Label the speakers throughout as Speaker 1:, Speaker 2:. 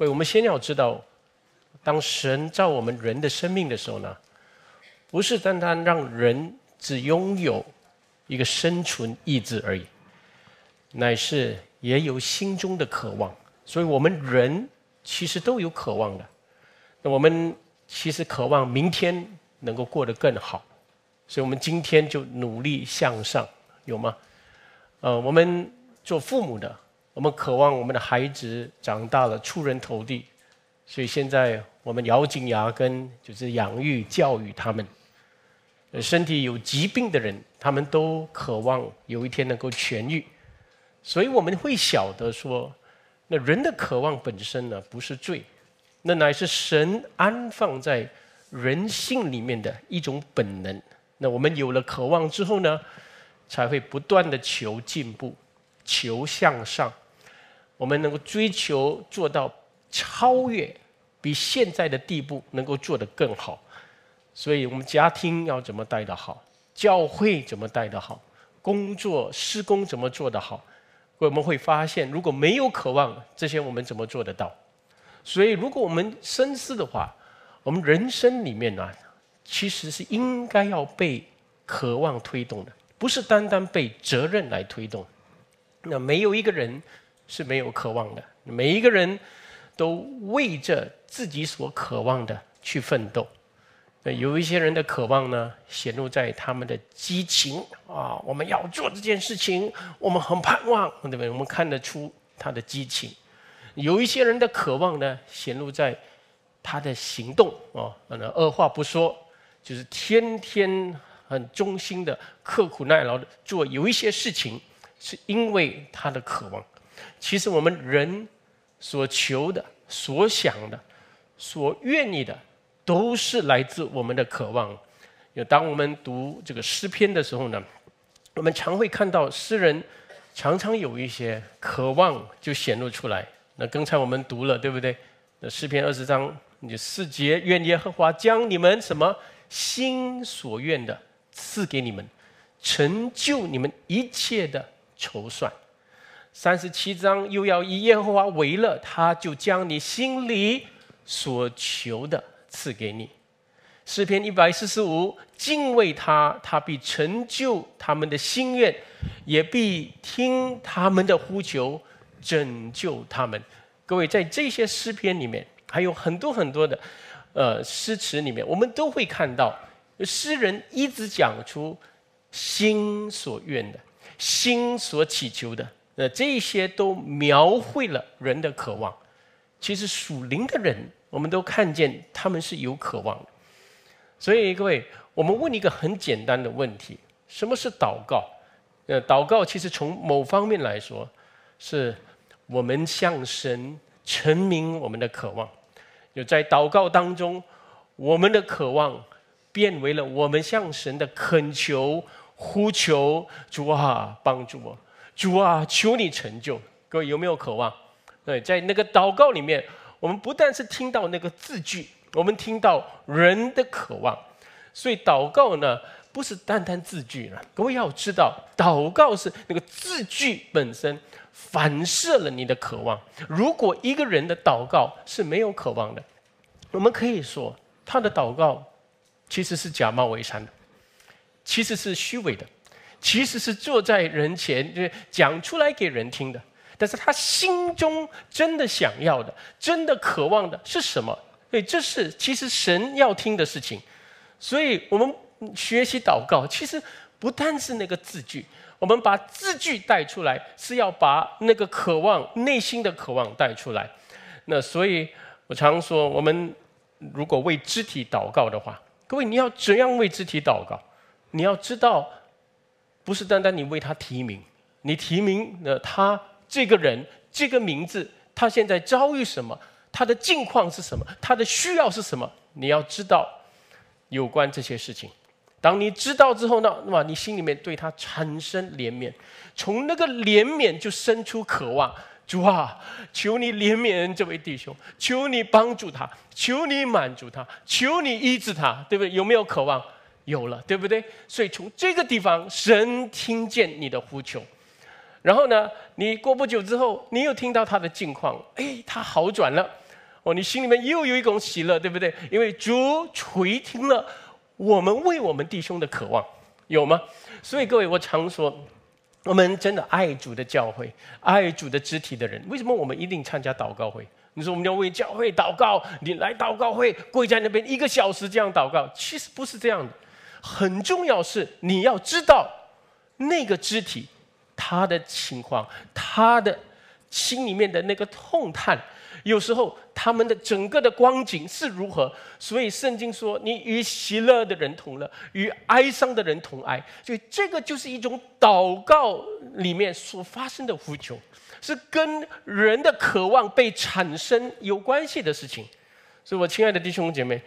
Speaker 1: 位，我们先要知道，当神造我们人的生命的时候呢，不是单单让人只拥有一个生存意志而已，乃是也有心中的渴望。所以，我们人其实都有渴望的。那我们其实渴望明天能够过得更好，所以我们今天就努力向上，有吗？呃，我们做父母的。我们渴望我们的孩子长大了出人头地，所以现在我们咬紧牙根，就是养育教育他们。身体有疾病的人，他们都渴望有一天能够痊愈，所以我们会晓得说，那人的渴望本身呢，不是罪，那乃是神安放在人性里面的一种本能。那我们有了渴望之后呢，才会不断的求进步，求向上。我们能够追求做到超越，比现在的地步能够做得更好。所以，我们家庭要怎么带得好，教会怎么带得好，工作施工怎么做得好，我们会发现，如果没有渴望，这些我们怎么做得到？所以，如果我们深思的话，我们人生里面呢，其实是应该要被渴望推动的，不是单单被责任来推动。那没有一个人。是没有渴望的。每一个人都为着自己所渴望的去奋斗。那有一些人的渴望呢，显露在他们的激情啊！我们要做这件事情，我们很盼望，对不对？我们看得出他的激情。有一些人的渴望呢，显露在他的行动啊！二话不说，就是天天很忠心的、刻苦耐劳的做。有一些事情是因为他的渴望。其实我们人所求的、所想的、所愿意的，都是来自我们的渴望。有当我们读这个诗篇的时候呢，我们常会看到诗人常常有一些渴望就显露出来。那刚才我们读了，对不对？那诗篇二十章你四节，愿耶和华将你们什么心所愿的赐给你们，成就你们一切的筹算。三十七章又要以耶和华为乐，他就将你心里所求的赐给你。诗篇一百四十五，敬畏他，他必成就他们的心愿，也必听他们的呼求，拯救他们。各位，在这些诗篇里面，还有很多很多的，呃，诗词里面，我们都会看到诗人一直讲出心所愿的，心所祈求的。那这些都描绘了人的渴望。其实属灵的人，我们都看见他们是有渴望的。所以各位，我们问一个很简单的问题：什么是祷告？呃，祷告其实从某方面来说，是我们向神陈明我们的渴望。有在祷告当中，我们的渴望变为了我们向神的恳求、呼求，主啊，帮助我。主啊，求你成就！各位有没有渴望？对，在那个祷告里面，我们不但是听到那个字句，我们听到人的渴望。所以祷告呢，不是单单字句了。各位要知道，祷告是那个字句本身反射了你的渴望。如果一个人的祷告是没有渴望的，我们可以说他的祷告其实是假冒伪善的，其实是虚伪的。其实是坐在人前，就是讲出来给人听的。但是他心中真的想要的，真的渴望的是什么？所以这是其实神要听的事情。所以我们学习祷告，其实不但是那个字句，我们把字句带出来，是要把那个渴望内心的渴望带出来。那所以我常说，我们如果为肢体祷告的话，各位你要怎样为肢体祷告？你要知道。不是单单你为他提名，你提名了他这个人，这个名字，他现在遭遇什么，他的境况是什么，他的需要是什么，你要知道有关这些事情。当你知道之后呢，那么你心里面对他产生怜悯，从那个怜悯就生出渴望。主啊，求你怜悯这位弟兄，求你帮助他，求你满足他，求你医治他，对不对？有没有渴望？有了，对不对？所以从这个地方，神听见你的呼求，然后呢，你过不久之后，你又听到他的境况，哎，他好转了，哦，你心里面又有一种喜乐，对不对？因为主垂听了我们为我们弟兄的渴望，有吗？所以各位，我常说，我们真的爱主的教会、爱主的肢体的人，为什么我们一定参加祷告会？你说我们要为教会祷告，你来祷告会，跪在那边一个小时这样祷告，其实不是这样的。很重要是你要知道那个肢体他的情况，他的心里面的那个痛叹，有时候他们的整个的光景是如何。所以圣经说：“你与喜乐的人同乐，与哀伤的人同哀。”所以这个就是一种祷告里面所发生的呼求，是跟人的渴望被产生有关系的事情。所以，我亲爱的弟兄姐妹。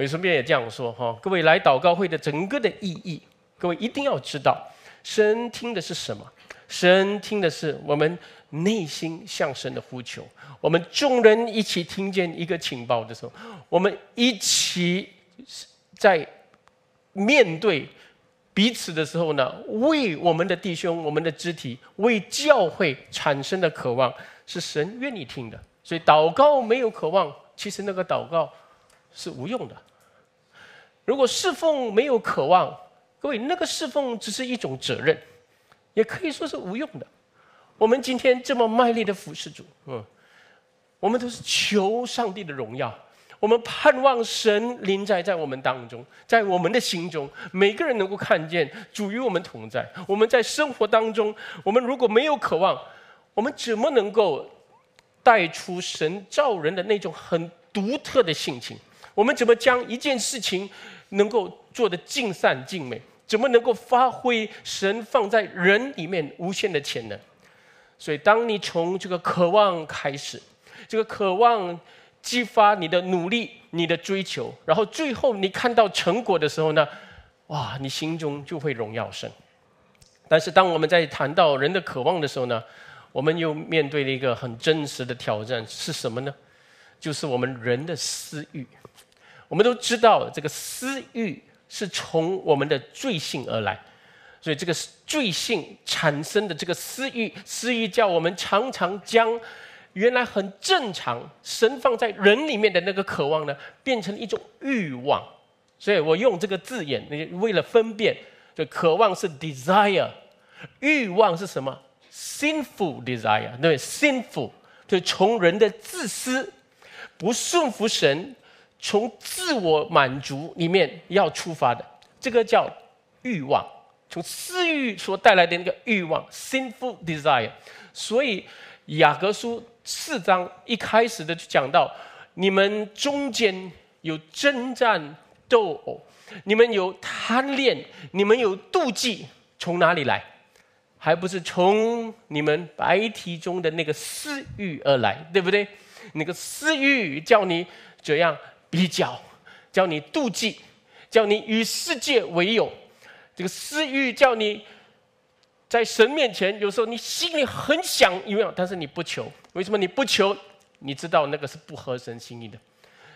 Speaker 1: 我顺便也这样说哈，各位来祷告会的整个的意义，各位一定要知道，神听的是什么？神听的是我们内心向神的呼求。我们众人一起听见一个情报的时候，我们一起在面对彼此的时候呢，为我们的弟兄、我们的肢体、为教会产生的渴望，是神愿意听的。所以祷告没有渴望，其实那个祷告是无用的。如果侍奉没有渴望，各位，那个侍奉只是一种责任，也可以说是无用的。我们今天这么卖力的服侍主，嗯，我们都是求上帝的荣耀，我们盼望神临在在我们当中，在我们的心中，每个人能够看见主与我们同在。我们在生活当中，我们如果没有渴望，我们怎么能够带出神造人的那种很独特的性情？我们怎么将一件事情？能够做的尽善尽美，怎么能够发挥神放在人里面无限的潜能？所以，当你从这个渴望开始，这个渴望激发你的努力、你的追求，然后最后你看到成果的时候呢，哇，你心中就会荣耀神。但是，当我们在谈到人的渴望的时候呢，我们又面对了一个很真实的挑战，是什么呢？就是我们人的私欲。我们都知道，这个私欲是从我们的罪性而来，所以这个罪性产生的这个私欲，私欲叫我们常常将原来很正常、神放在人里面的那个渴望呢，变成了一种欲望。所以我用这个字眼，为了分辨，就渴望是 desire，欲望是什么？sinful desire，对，sinful，就从人的自私，不顺服神。从自我满足里面要出发的，这个叫欲望，从私欲所带来的那个欲望 s i n s u l desire）。所以雅各书四章一开始的就讲到：你们中间有争战斗殴，你们有贪恋，你们有妒忌，从哪里来？还不是从你们白提中的那个私欲而来，对不对？那个私欲叫你怎样？比较，叫你妒忌，叫你与世界为友，这个私欲叫你，在神面前有时候你心里很想拥有，但是你不求，为什么你不求？你知道那个是不合神心意的，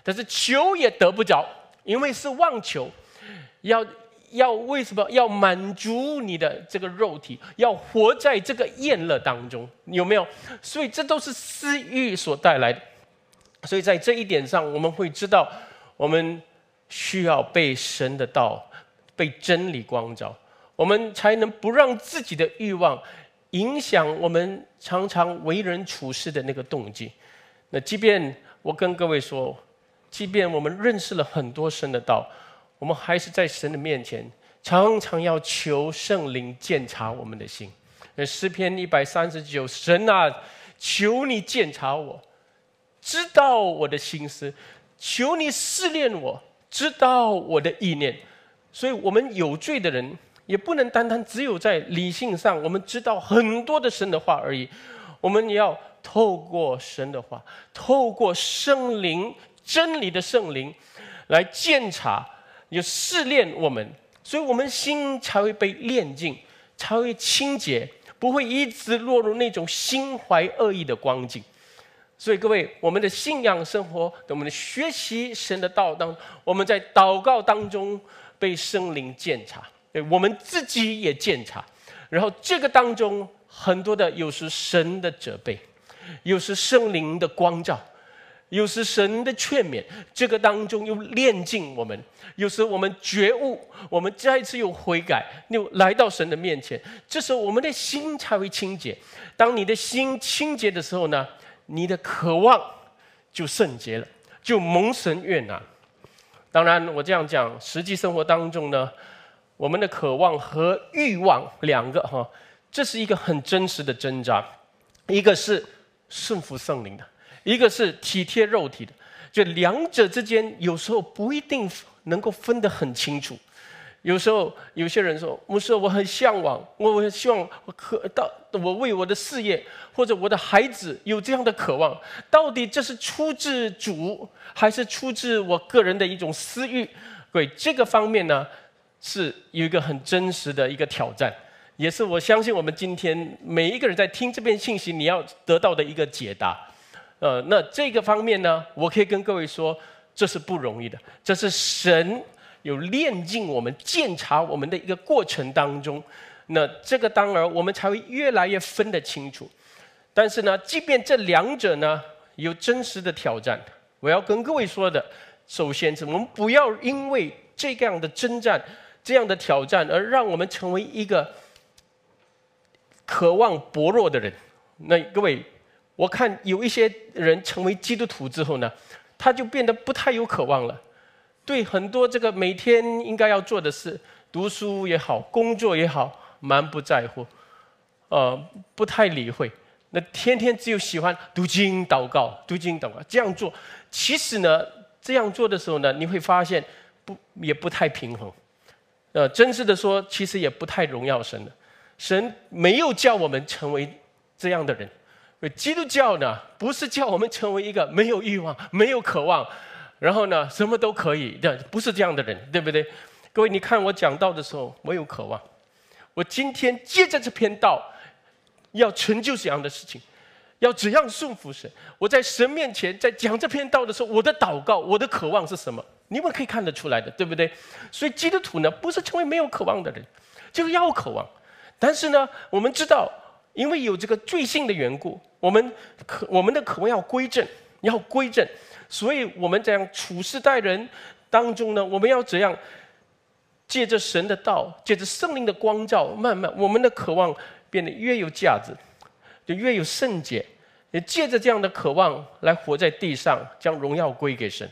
Speaker 1: 但是求也得不着，因为是妄求。要要为什么要满足你的这个肉体，要活在这个厌乐当中，有没有？所以这都是私欲所带来的。所以在这一点上，我们会知道，我们需要被神的道、被真理光照，我们才能不让自己的欲望影响我们常常为人处事的那个动机。那即便我跟各位说，即便我们认识了很多神的道，我们还是在神的面前常常要求圣灵检查我们的心。诗篇一百三十九，神啊，求你检查我。知道我的心思，求你试炼我，知道我的意念。所以，我们有罪的人也不能单单只有在理性上，我们知道很多的神的话而已。我们也要透过神的话，透过圣灵真理的圣灵来鉴察，有试炼我们，所以我们心才会被炼净，才会清洁，不会一直落入那种心怀恶意的光景。所以各位，我们的信仰生活，我们的学习神的道当我们在祷告当中被圣灵鉴察，诶，我们自己也鉴察，然后这个当中很多的，有时神的责备，有时圣灵的光照，有时神的劝勉，这个当中又炼尽我们，有时我们觉悟，我们再一次又悔改，又来到神的面前，这时候我们的心才会清洁。当你的心清洁的时候呢？你的渴望就圣洁了，就蒙神悦纳。当然，我这样讲，实际生活当中呢，我们的渴望和欲望两个哈，这是一个很真实的挣扎。一个是顺服圣灵的，一个是体贴肉体的，就两者之间有时候不一定能够分得很清楚。有时候有些人说，我说我很向往，我很希望，我可到我为我的事业或者我的孩子有这样的渴望，到底这是出自主，还是出自我个人的一种私欲？各位，这个方面呢，是有一个很真实的一个挑战，也是我相信我们今天每一个人在听这篇信息你要得到的一个解答。呃，那这个方面呢，我可以跟各位说，这是不容易的，这是神。有练进我们鉴察我们的一个过程当中，那这个当然我们才会越来越分得清楚。但是呢，即便这两者呢有真实的挑战，我要跟各位说的，首先是：我们不要因为这样的征战、这样的挑战而让我们成为一个渴望薄弱的人。那各位，我看有一些人成为基督徒之后呢，他就变得不太有渴望了。对很多这个每天应该要做的事，读书也好，工作也好，蛮不在乎，呃，不太理会。那天天只有喜欢读经、祷告、读经、祷告，这样做，其实呢，这样做的时候呢，你会发现不，也不太平衡。呃，真实的说，其实也不太荣耀神的。神没有叫我们成为这样的人。基督教呢，不是叫我们成为一个没有欲望、没有渴望。然后呢，什么都可以的，不是这样的人，对不对？各位，你看我讲道的时候，我有渴望。我今天接着这篇道，要成就怎样的事情，要怎样顺服神？我在神面前，在讲这篇道的时候，我的祷告，我的渴望是什么？你们可以看得出来的，对不对？所以基督徒呢，不是成为没有渴望的人，就是要渴望。但是呢，我们知道，因为有这个罪性的缘故，我们可我们的渴望要归正。你要归正，所以我们样处事待人当中呢，我们要怎样？借着神的道，借着圣灵的光照，慢慢我们的渴望变得越有价值，就越有圣洁。也借着这样的渴望来活在地上，将荣耀归给神。